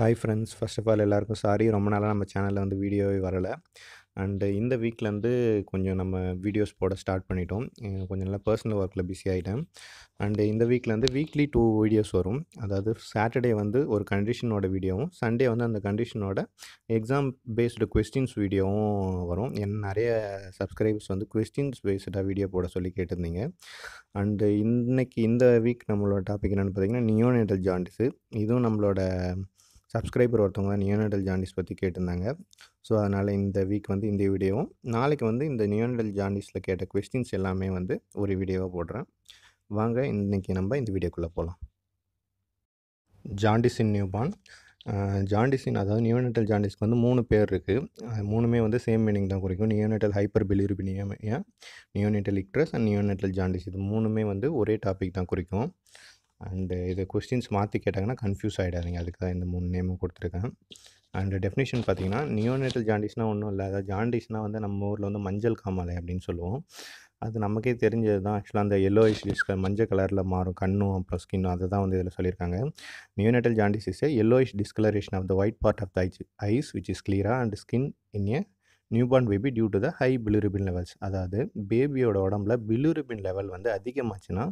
hi friends first of all எல்லாருக்கும் sorry ரொம்ப நாளாக நம்ம சேனலில் வந்து வீடியோவே வரலை அண்டு இந்த வீக்லேருந்து கொஞ்சம் நம்ம வீடியோஸ் போட ஸ்டார்ட் பண்ணிட்டோம் கொஞ்சம் நல்லா பர்சனல் ஒர்க்கில் பிஸி ஆகிட்டேன் அண்டு இந்த வீக்லேருந்து வீக்லி டூ வீடியோஸ் வரும் அதாவது சாட்டர்டே வந்து ஒரு கண்டிஷனோட வீடியோவும் சண்டே வந்து அந்த கண்டிஷனோட எக்ஸாம் பேஸ்டு கொஸ்டின்ஸ் வீடியோவும் வரும் என் நிறைய சப்ஸ்கிரைபர்ஸ் வந்து கொஸ்டின்ஸ் பேஸ்டாக வீடியோ போட சொல்லி கேட்டிருந்தீங்க அண்டு இன்றைக்கி இந்த வீக் நம்மளோட டாபிக் என்னென்னு பார்த்தீங்கன்னா நியோனேட்டல் ஜாண்டிஸு இதுவும் நம்மளோட சப்ஸ்கிரைபர் ஒருத்தவங்க நியோனடல் ஜாண்டிஸ் பற்றி கேட்டிருந்தாங்க ஸோ அதனால் இந்த வீக் வந்து இந்த வீடியோவும் நாளைக்கு வந்து இந்த நியோனடல் ஜாண்டிஸில் கேட்ட கொஸ்டின்ஸ் எல்லாமே வந்து ஒரு வீடியோவாக போடுறேன் வாங்க இன்றைக்கி நம்ம இந்த வீடியோக்குள்ளே போகலாம் ஜாண்டிஸின் நியூபான் ஜாண்டிஸின் அதாவது நியோனட்டல் ஜாண்டிஸ்க்கு வந்து மூணு பேர் இருக்குது மூணுமே வந்து சேம் மீனிங் தான் குறிக்கும் neonatal hyperbilirubinemia neonatal icterus and neonatal jaundice இது மூணுமே வந்து ஒரே டாபிக் தான் குறிக்கும் அண்டு இது கொஸ்டின்ஸ் மாற்றி கேட்டாங்கன்னா கன்ஃபியூஸ் ஆகிடாதீங்க அதுக்கு தான் இந்த மூணு நேமும் கொடுத்துருக்கேன் அண்டு டெஃபினேஷன் பார்த்தீங்கன்னா நியோனேட்டல் ஜாண்டிஸ்னால் ஒன்றும் இல்லை அதாவது ஜாண்டிஸ்னால் வந்து நம்ம ஊரில் வந்து மஞ்சள் காமலை அப்படின்னு சொல்லுவோம் அது நமக்கே தெரிஞ்சது தான் ஆக்சுவலாக அந்த எல்லோயிஷ் டிஸ்கலர் மஞ்சள் கலரில் மாறும் கண்ணும் அப்புறம் ஸ்கின்னும் அதை தான் வந்து இதில் சொல்லியிருக்காங்க neonatal jaundice is yellowish discoloration of the white part of the eyes eyes which is கிளியராக and skin in a newborn baby due to the high bilirubin levels அதாவது பேபியோட உடம்புல பிலுரிபின் லெவல் வந்து அதிகமாச்சுன்னா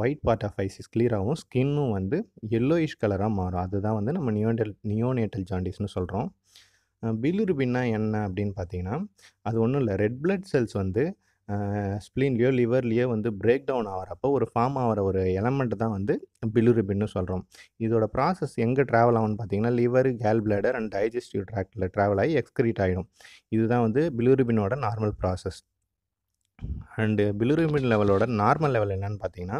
white part of eyes clear ஆகும் ஸ்கின்னும் வந்து yellowish கலராக மாறும் அதுதான் வந்து நம்ம நியோடல் நியோனேட்டல் ஜாண்டிஸ்னு சொல்கிறோம் பிலிருபின்னா என்ன அப்படின்னு பார்த்தீங்கன்னா அது ஒன்றும் இல்லை ரெட் பிளட் செல்ஸ் வந்து ஸ்ப்ளீன்லேயோ லிவர்லேயோ வந்து பிரேக் டவுன் ஆகிறப்போ ஒரு ஃபார்ம் ஆகிற ஒரு எலமெண்ட் தான் வந்து பிலுரிபின்னு சொல்கிறோம் இதோட ப்ராசஸ் எங்கே ட்ராவல் ஆகும்னு பார்த்தீங்கன்னா liver gallbladder and digestive ட்ராக்டில் ட்ராவல் ஆகி எக்ஸ்கிரீட் ஆகிடும் இதுதான் வந்து பிலுரிபினோட நார்மல் ப்ராசஸ் அண்டு பிலிருபின் லெவலோட நார்மல் லெவல் என்னென்னு பார்த்தீங்கன்னா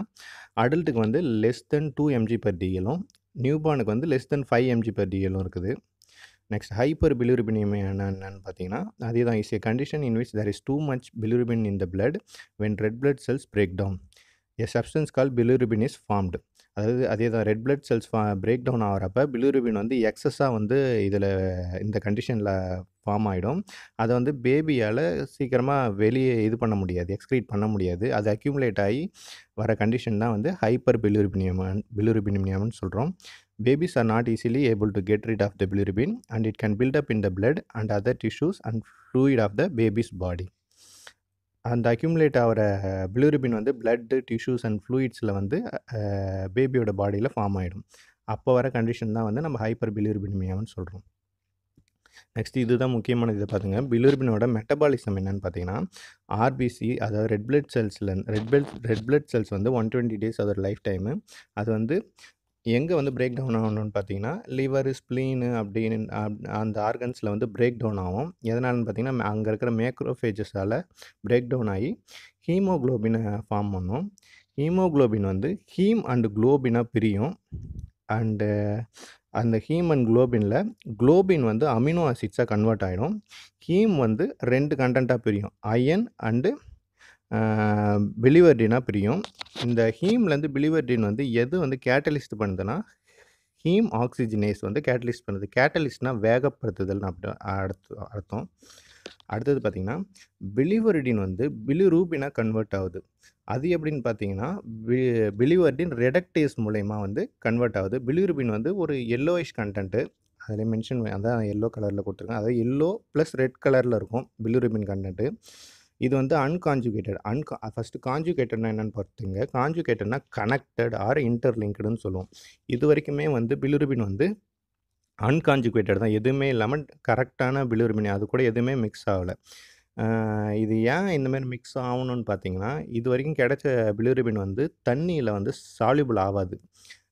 அடல்ட்டுக்கு வந்து less than two mg per டிஎலும் நியூபார்னுக்கு வந்து less than five mg per டிஎலும் இருக்குது நெக்ஸ்ட் ஹைப்பர் பிலிருபினியமியா என்னென்னு பார்த்தீங்கன்னா அதே தான் is a condition in which there is too much bilirubin in the blood when red blood cells break down a substance called bilirubin is formed அதாவது அதே தான் red blood cells break down ஆகிறப்ப bilirubin வந்து எக்ஸஸாக வந்து இதில் இந்த கண்டிஷனில் ஃபார்ம் ஆகிடும் அதை வந்து பேபியால் சீக்கிரமாக வெளியே இது பண்ண முடியாது எக்ஸ்க்ரீட் பண்ண முடியாது அது அக்யூமுலேட் ஆகி வர கண்டிஷன் தான் வந்து ஹைப்பர் பிலிருபினியம் பிலிருபினியம்னு சொல்கிறோம் babies are not easily able to get rid of the bilirubin and it can build up in the blood and other tissues and fluid of the baby's body அந்த accumulate ஆகிற ப்ளூரிபின் வந்து blood tissues and ஃப்ளூயிட்ஸில் வந்து பேபியோட பாடியில் form ஆகிடும் அப்போ வர condition தான் வந்து நம்ம ஹைப்பர் பிலிருபினிமியான்னு சொல்கிறோம் நெக்ஸ்ட் இதுதான் முக்கியமான இதை பார்த்துங்க பிலிருபினோட மெட்டபாலிசம் என்னன்னு பார்த்தீங்கன்னா ஆர்பிசி அதாவது ரெட் பிளட் செல்ஸில் red blood red blood cells வந்து ஒன் டுவெண்ட்டி டேஸ் அதோட லைஃப் டைமு அது வந்து எங்கே வந்து பிரேக் டவுன் ஆகணும்னு பார்த்தீங்கன்னா லிவர் ஸ்ப்ளீனு அப்படின்னு அந்த ஆர்கன்ஸில் வந்து பிரேக் டவுன் ஆகும் எதனாலன்னு பார்த்தீங்கன்னா அங்கே இருக்கிற மேக்ரோஃபேஜஸால் பிரேக் டவுன் ஆகி ஹீமோக்ளோபினை ஃபார்ம் பண்ணும் ஹீமோக்ளோபின் வந்து ஹீம் அண்டு குளோபினாக பிரியும் அண்டு அந்த ஹீம் அண்ட் குளோபினில் குளோபின் வந்து அமினோ ஆசிட்ஸாக கன்வெர்ட் ஆகிடும் ஹீம் வந்து ரெண்டு கண்டென்ட்டாக பிரியும் அயன் அண்டு பிலிவர்டினாக பிரியும் இந்த ஹீம்லேருந்து பிலிவர்டின் வந்து எது வந்து கேட்டலிஸ்ட் பண்ணுதுன்னா ஹீம் ஆக்சிஜனேஸ் வந்து கேட்டலிஸ்ட் பண்ணுது கேட்டலிஸ்ட்னால் வேகப்படுத்துதல் அப்படி அடுத்து அர்த்தம் அடுத்தது பார்த்திங்கன்னா பிலிவர்டின் வந்து பிலிரூபினாக கன்வெர்ட் ஆகுது அது எப்படின்னு பார்த்தீங்கன்னா பிலிவர்டின் ரெடக்டேஸ் மூலயமா வந்து கன்வெர்ட் ஆகுது பிலிரூபின் வந்து ஒரு எல்லோயிஷ் கண்டென்ட்டு அதில் மென்ஷன் அதான் எல்லோ கலரில் கொடுத்துருக்கேன் அதாவது எல்லோ ப்ளஸ் ரெட் கலரில் இருக்கும் பிலிரூபின் கண்டென்ட்டு இது வந்து அன்கான்ஜுகேட்டட் அன்கா ஃபஸ்ட்டு காஞ்சுகேட்டட்னா என்னென்னு பார்த்துங்க காஞ்சுகேட்டட்னா கனெக்டட் ஆர் இன்டர்லிங்க்டுன்னு சொல்லுவோம் இது வரைக்குமே வந்து பிலுருபின் வந்து அன்கான்ஜுகேட்டட் தான் எதுவுமே இல்லாமல் கரெக்டான பிலுருபின் அது கூட எதுவுமே மிக்ஸ் ஆகலை இது ஏன் இந்தமாரி மிக்ஸ் ஆகணும்னு பார்த்தீங்கன்னா இது வரைக்கும் கிடைச்ச பிலுருபின் வந்து தண்ணியில் வந்து சால்யூபிள் ஆகாது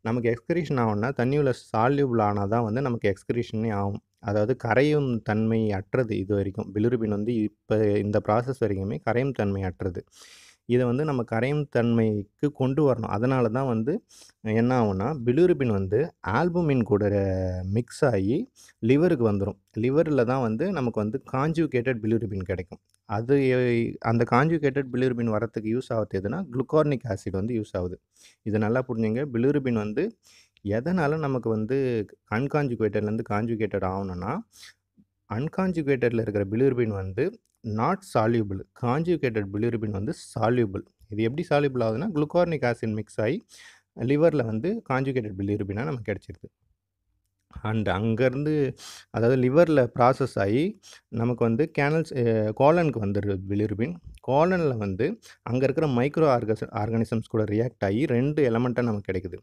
நமக்கு எக்ஸ்கிரீஷன் ஆகும்னா தண்ணியில் சால்யூபிள் ஆனால் தான் வந்து நமக்கு எக்ஸ்கிரீஷனே ஆகும் அதாவது கரையும் தன்மை அற்றது இது வரைக்கும் பிலிருபின் வந்து இப்போ இந்த ப்ராசஸ் வரைக்குமே கரையும் தன்மை அற்றது இதை வந்து நம்ம கரையும் தன்மைக்கு கொண்டு வரணும் அதனால தான் வந்து என்ன ஆகும்னா பிலிருபின் வந்து ஆல்புமின் கூட மிக்ஸ் ஆகி லிவருக்கு வந்துடும் லிவரில் தான் வந்து நமக்கு வந்து கான்ஜுகேட்டட் பிலூரிபின் கிடைக்கும் அது அந்த கான்ஜுகேட்டட் பிலிருபின் வரத்துக்கு யூஸ் ஆகுது எதுனா குளுக்கார்னிக் ஆசிட் வந்து யூஸ் ஆகுது இதை நல்லா புரிஞ்சுங்க பிலிருபின் வந்து எதனால் நமக்கு வந்து அன்கான்ஜுகேட்டட்லேருந்து கான்ஜுகேட்டட் ஆகணும்னா அன்கான்ஜுகேட்டடில் இருக்கிற பிலிருபின் வந்து நாட் சால்யூபிள் கான்ஜுகேட்டட் பிலிருபின் வந்து சால்யூபிள் இது எப்படி சால்யூபிள் ஆகுதுன்னா குளுக்கார்னிக் ஆசிட் மிக்ஸ் ஆகி லிவரில் வந்து கான்ஜுகேட்டட் பிலிருபினாக நமக்கு கிடச்சிருது அண்ட் அங்கேருந்து அதாவது லிவரில் ப்ராசஸ் ஆகி நமக்கு வந்து கேனல்ஸ் கோலனுக்கு வந்துடுது பிலிருபின் காலனில் வந்து அங்கே இருக்கிற மைக்ரோ ஆர்கஸ் ஆர்கானிசம்ஸ் கூட ரியாக்ட் ஆகி ரெண்டு எலமெண்ட்டாக நமக்கு கிடைக்குது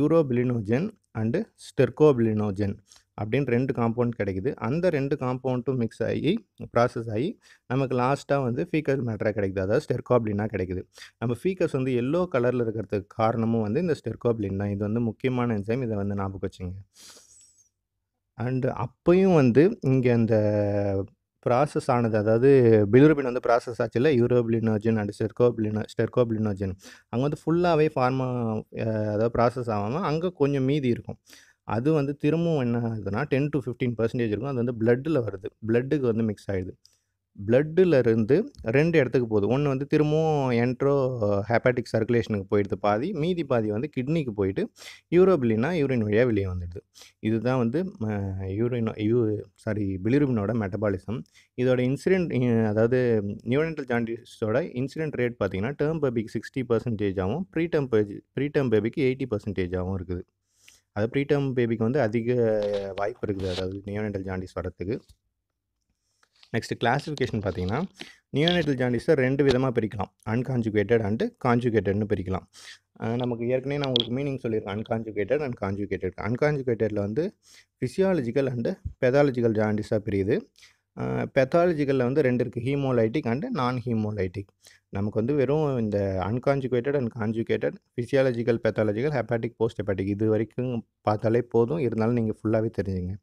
யூரோபிலினோஜன் அண்டு ஸ்டெர்கோபிலினோஜன் அப்படின்னு ரெண்டு காம்பவுண்ட் கிடைக்குது அந்த ரெண்டு காம்பவுண்டும் மிக்ஸ் ஆகி ப்ராசஸ் ஆகி நமக்கு லாஸ்ட்டாக வந்து ஃபீக்கஸ் மேட்ரா கிடைக்குது அதாவது ஸ்டெர்கோப்ளினாக கிடைக்குது நம்ம ஃபீக்கஸ் வந்து எல்லோ கலரில் இருக்கிறதுக்கு காரணமும் வந்து இந்த ஸ்டெர்கோப்ளின் தான் இது வந்து முக்கியமான என்சைம் இதை வந்து ஞாபகம் வச்சுங்க அண்டு அப்பையும் வந்து இங்கே அந்த ப்ராசஸ் ஆனது அதாவது பிலிருபின் வந்து ப்ராசஸ் ஆச்சு இல்லை யூரோபிளினோஜின் அண்ட் ஸ்டெர்கோபிளினோ ஸ்டெர்கோபிளினோஜின் அங்கே வந்து ஃபுல்லாகவே ஃபார்மா அதாவது ப்ராசஸ் ஆகாமல் அங்கே கொஞ்சம் மீதி இருக்கும் அது வந்து திரும்பவும் என்ன ஆகுதுன்னா டென் டு ஃபிஃப்டீன் பர்சன்டேஜ் இருக்கும் அது வந்து பிளட்டில் வருது பிளட்டுக்கு வந்து மிக்ஸ் ஆகிடுது பிளட்டிலருந்து ரெண்டு இடத்துக்கு போகுது ஒன்று வந்து திரும்பவும் என்ட்ரோ ஹேப்பாட்டிக் சர்க்குலேஷனுக்கு போயிடுது பாதி மீதி பாதி வந்து கிட்னிக்கு போயிட்டு யூரோபிலினா யூரின் வழியாக வெளியே வந்துடுது இதுதான் வந்து யூரினோ யூ சாரி பிலிருபினோட மெட்டபாலிசம் இதோட இன்சிடென்ட் அதாவது நியூரண்டல் ஜாண்டிஸோட இன்சிடென்ட் ரேட் பார்த்திங்கன்னா டேர்ம் பேபிக்கு சிக்ஸ்டி பர்சன்டேஜாகவும் ப்ரீ டேர்ம் ப்ரீ டேர்ம் பேபிக்கு எயிட்டி பர்சன்டேஜாகவும் இருக்குது அது ப்ரீடம் பேபிக்கு வந்து அதிக வாய்ப்பு இருக்குது அதாவது நியோனேட்டல் ஜாண்டிஸ் வரத்துக்கு நெக்ஸ்ட்டு கிளாஸிஃபிகேஷன் பார்த்தீங்கன்னா நியோனேட்டல் ஜாண்டிஸை ரெண்டு விதமாக பிரிக்கலாம் அன்கான்ஜுகேட்டட் அண்டு கான்ஜுகேட்டட்னு பிரிக்கலாம் நமக்கு ஏற்கனவே நான் உங்களுக்கு மீனிங் சொல்லியிருக்கேன் அன்கான்ஜுகேட்டட் அண்ட் கான்ஜுகேட்டட் அன்கான்ஜுகேட்டடில் வந்து ஃபிசியாலஜிக்கல் அண்டு பெதாலஜிக்கல் ஜாண்டிஸாக பிரியுது பெத்தாலஜிக்கலில் வந்து ரெண்டு இருக்குது ஹீமோலைட்டிக் அண்டு நான் ஹீமோலைட்டிக் நமக்கு வந்து வெறும் இந்த unconjugated and conjugated physiological pathological hepatic post hepatic இது வரைக்கும் பார்த்தாலே போதும் இருந்தாலும் நீங்கள் ஃபுல்லாகவே தெரிஞ்சுங்க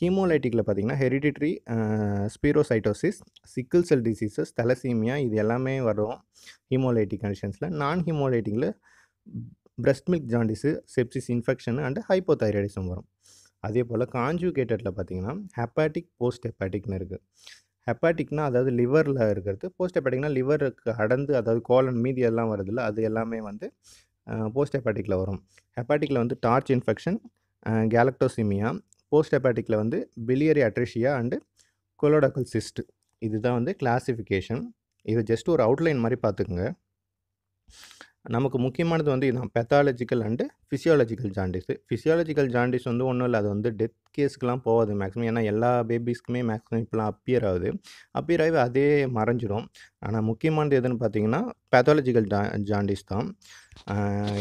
ஹீமோலைட்டிக்கில் பார்த்தீங்கன்னா hereditary spherocytosis sickle cell diseases thalassaemia இது எல்லாமே வரும் ஹீமோலைட்டிக் கண்டிஷன்ஸில் நான் ஹீமோலைட்டிக்கில் breast milk jaundice sepsis infection and hypothyroidism வரும் அதே போல் கான்ஜுகேட்டடில் பார்த்தீங்கன்னா ஹெப்பாட்டிக் போஸ்ட் ஹெப்பாட்டிக்னு இருக்குது ஹெப்பாட்டிக்னா அதாவது லிவரில் இருக்கிறது போஸ்ட் ஹெப்பாட்டிக்னா லிவருக்கு அடந்து அதாவது கோலன் மீதி எல்லாம் வருதில்ல அது எல்லாமே வந்து போஸ்ட் ஹெப்பாட்டிக்கில் வரும் ஹெப்பாட்டிக்கில் வந்து டார்ச் இன்ஃபெக்ஷன் கேலக்டோசிமியா போஸ்ட் ஹெப்பாட்டிக்கில் வந்து biliary atresia and choledochal cyst இதுதான் வந்து கிளாசிஃபிகேஷன் இது ஜஸ்ட் ஒரு அவுட்லைன் மாதிரி பார்த்துக்குங்க நமக்கு முக்கியமானது வந்து இதுதான் pathological and physiological jaundice physiological jaundice வந்து ஒன்றும் இல்லை அது வந்து டெத் கேஸ்க்குலாம் போகாது மேக்ஸிமம் ஏன்னா எல்லா பேபிஸ்க்குமே மேக்ஸிமம் இப்போலாம் அப்பியர் ஆகுது அப்பியர் ஆகி அதே மறைஞ்சிடும் ஆனால் முக்கியமானது எதுன்னு பார்த்தீங்கன்னா பேத்தாலஜிக்கல் ஜா ஜாண்டிஸ் தான்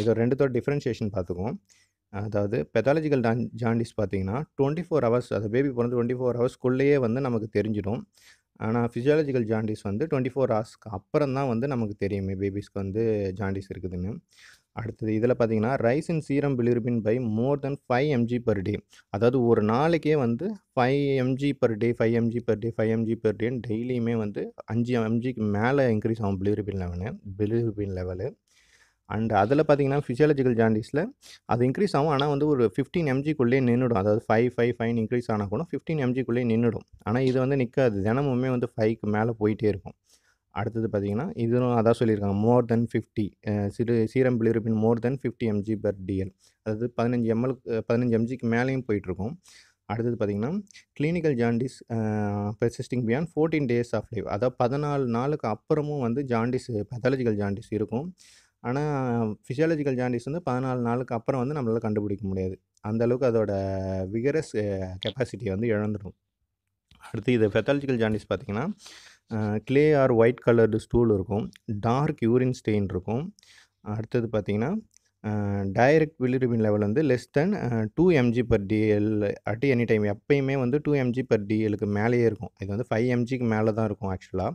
இதோ ரெண்டுத்தோட டிஃப்ரென்ஷியேஷன் பார்த்துக்குவோம் அதாவது பெத்தாலஜிக்கல் ஜாண்டிஸ் பார்த்தீங்கன்னா டுவெண்ட்டி ஃபோர் ஹவர்ஸ் அது பேபி பிறந்து டுவெண்ட்டி ஃபோர் ஹவர்ஸ்க்குள்ளேயே வந்து நமக்கு தெரிஞ்சிடும் ஆனால் ஃபிசியாலஜிக்கல் ஜாண்டிஸ் வந்து டுவெண்ட்டி ஃபோர் ஹவர்ஸ்க்கு அப்புறம் தான் வந்து நமக்கு தெரியுமே பேபிஸ்க்கு வந்து ஜாண்டிஸ் இருக்குதுன்னு அடுத்தது இதில் பார்த்தீங்கன்னா rise in serum bilirubin by more than five mg per day அதாவது ஒரு நாளைக்கே வந்து five mg per day five mg per day five mg per டேன்னு டெய்லியுமே வந்து அஞ்சு எம்ஜிக்கு மேலே இன்க்ரீஸ் ஆகும் bilirubin level bilirubin level and அதில் பார்த்தீங்கன்னா ஃபிசியாலஜிக்கல் ஜாண்டிஸில் அது இன்க்ரீஸ் ஆகும் ஆனால் வந்து ஒரு ஃபிஃப்டீன் எம்ஜிக்குள்ளே நின்றுடும் அதாவது ஃபைவ் ஃபைவ் ஃபைன் இன்க்ரீஸ் ஆனால் கூட ஃபிஃப்டின் எம்ஜிக்குள்ளே நின்றுடும் ஆனால் இது வந்து நிற்காது தினமுமே வந்து ஃபைவ்க்கு மேலே போயிட்டே இருக்கும் அடுத்தது பார்த்தீங்கன்னா இதுவும் அதான் சொல்லியிருக்காங்க மோர் தென் ஃபிஃப்டி சிறு serum bilirubin more than fifty mg per dL அதாவது பதினஞ்சு எம்எல் பதினஞ்சு எம்ஜிக்கு மேலேயும் போயிட்டுருக்கும் அடுத்தது பார்த்திங்கன்னா clinical jaundice persisting beyond fourteen days of life அதாவது பதினாலு நாளுக்கு அப்புறமும் வந்து ஜாண்டிஸ் பத்தாலஜிக்கல் ஜாண்டிஸ் இருக்கும் ஆனால் ஃபிசியாலஜிக்கல் ஜாண்டிஸ் வந்து பதினாலு நாளுக்கு அப்புறம் வந்து நம்மளால் கண்டுபிடிக்க முடியாது அந்தளவுக்கு அதோட விகரஸ் கெப்பாசிட்டியை வந்து இழந்துடும் அடுத்து இது ஃபெத்தாலஜிக்கல் ஜாண்டிஸ் பார்த்திங்கன்னா clay or white coloured stool இருக்கும் டார்க் யூரின் ஸ்டெயின் இருக்கும் அடுத்தது பார்த்திங்கன்னா டைரக்ட் விலிரிபின் லெவல் வந்து less than two mg per dL at any time எப்பயுமே வந்து டூ எம்ஜி பர் டிஎலுக்கு மேலேயே இருக்கும் இது வந்து ஃபைவ் எம்ஜிக்கு மேலே தான் இருக்கும் ஆக்சுவலாக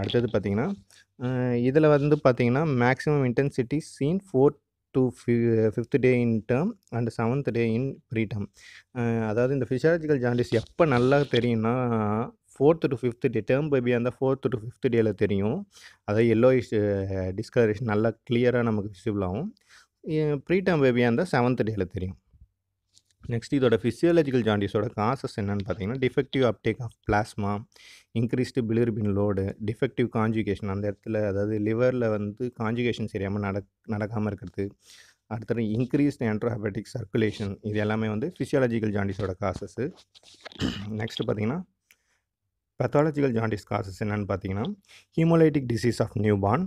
அடுத்தது பார்த்தீங்கன்னா இதில் வந்து பார்த்தீங்கன்னா maximum intensity seen four to fi fifth day in term and seventh day in preterm அதாவது இந்த ஃபிசியாலஜிக்கல் ஜாண்டிஸ் எப்போ நல்லா தெரியும்னா fourth to fifth day term baby அந்த ஃபோர்த் டு ஃபிஃப்த்து டேயில் தெரியும் அதாவது எல்லோ டிஸ்கலரேஷன் நல்லா கிளியராக நமக்கு விசிபிள் ஆகும் ப்ரீ டேர்ம் பேபியாக இருந்தால் செவன்த் டேயில் தெரியும் நெக்ஸ்ட் இதோட ஃபிசியாலஜிக்கல் ஜாண்டிஸோட காசஸ் என்னென்னு பார்த்தீங்கன்னா defective uptake of plasma increased bilirubin load defective conjugation அந்த இடத்துல அதாவது லிவரில் வந்து காஞ்சுகேஷன் சரியாமல் நட நடக்காமல் இருக்கிறது அடுத்தது இன்க்ரீஸ்ட் ஆன்ட்ரோஹபட்டிக் சர்க்குலேஷன் இது எல்லாமே வந்து ஃபிசியாலஜிக்கல் ஜாண்டிஸோட காசஸ்ஸு நெக்ஸ்ட் பார்த்தீங்கன்னா பெத்தாலஜிக்கல் ஜாண்டிஸ் காசஸ் என்னென்னு பார்த்தீங்கன்னா haemolytic disease of newborn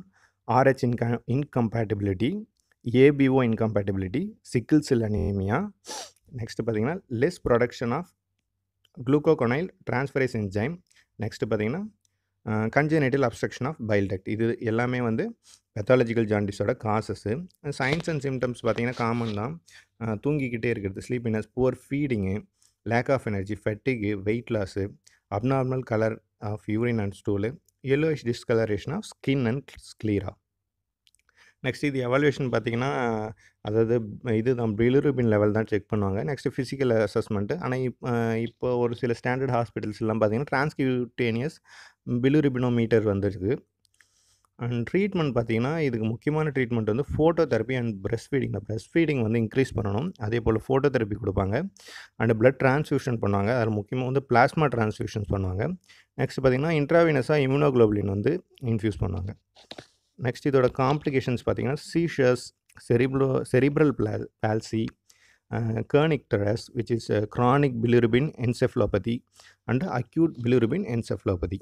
Rh inc incompatibility ABO incompatibility sickle cell anaemia next பார்த்தீங்கன்னா less production of glucuronyl transferase enzyme next பார்த்தீங்கன்னா கன்ஜெனேட்டல் அப்ஸ்ட்ரக்ஷன் ஆஃப் பைல் இது எல்லாமே வந்து பெத்தாலஜிக்கல் ஜாண்டிஸோட காசஸ்ஸு சயின்ஸ் அண்ட் சிம்டம்ஸ் பார்த்திங்கன்னா common தான் தூங்கிக்கிட்டே இருக்கிறது sleepiness poor feeding lack of energy fatigue weight loss abnormal colour of urine and stool yellowish discoloration of skin and sclera next இது evaluation பார்த்திங்கன்னா அதாவது இது தான் பிலிருபின் லெவல் தான் செக் பண்ணுவாங்க நெக்ஸ்ட் ஃபிசிக்கல் அசஸ்மெண்ட்டு ஆனால் இப்போ இப்போ ஒரு சில ஸ்டாண்டர்ட் ஹாஸ்பிட்டல்ஸ்லாம் எல்லாம் பார்த்திங்கன்னா டிரான்ஸ்கியூட்டேனியஸ் மீட்டர் வந்துருக்கு அண்ட் ட்ரீட்மெண்ட் பார்த்திங்கன்னா இதுக்கு முக்கியமான ட்ரீட்மெண்ட் வந்து photo therapy and breast feeding இந்த ஃபீடிங் வந்து இன்க்ரீஸ் பண்ணணும் அதே போல் ஃபோட்டோ தெரப்பி கொடுப்பாங்க அண்ட் பிளட் டிரான்ஸ்ஃபியூஷன் பண்ணுவாங்க அதில் முக்கியமாக வந்து பிளாஸ்மா டிரான்ஸ்ஃபியூஷன்ஸ் பண்ணுவாங்க நெக்ஸ்ட் பார்த்திங்கன்னா இன்ட்ராவினஸாக இம்யூனோக்ளோபுலின் வந்து இன்ஃபியூஸ் பண்ணுவாங்க நெக்ஸ்ட் இதோட காம்ப்ளிகேஷன்ஸ் பார்த்திங்கன்னா சீஷஸ் செரிப்ரோ செரிப்ரல் பிளால் palsy kernicterus which is chronic bilirubin encephalopathy and acute bilirubin encephalopathy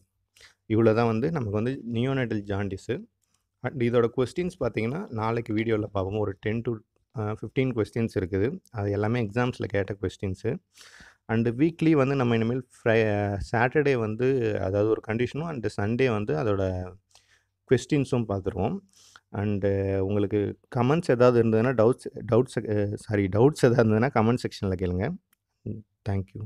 இவ்வளோ தான் வந்து நமக்கு வந்து நியோனடல் ஜாண்டிஸு அண்ட் இதோட கொஸ்டின்ஸ் பார்த்திங்கன்னா நாளைக்கு வீடியோவில் பார்ப்போம் ஒரு டென் டு ஃபிஃப்டீன் கொஸ்டின்ஸ் இருக்குது அது எல்லாமே எக்ஸாம்ஸில் கேட்ட கொஸ்டின்ஸு அண்டு வீக்லி வந்து நம்ம இனிமேல் ஃப்ரை சாட்டர்டே வந்து அதாவது ஒரு கண்டிஷனும் அண்டு சண்டே வந்து அதோட கொஸ்டின்ஸும் பார்த்துருவோம் அண்டு uh, உங்களுக்கு கமெண்ட்ஸ் ஏதாவது இருந்ததுன்னா டவுட்ஸ் டவுட்ஸ் சாரி டவுட்ஸ் எதாவது இருந்ததுன்னா கமெண்ட் செக்ஷனில் கேளுங்க தேங்க்யூ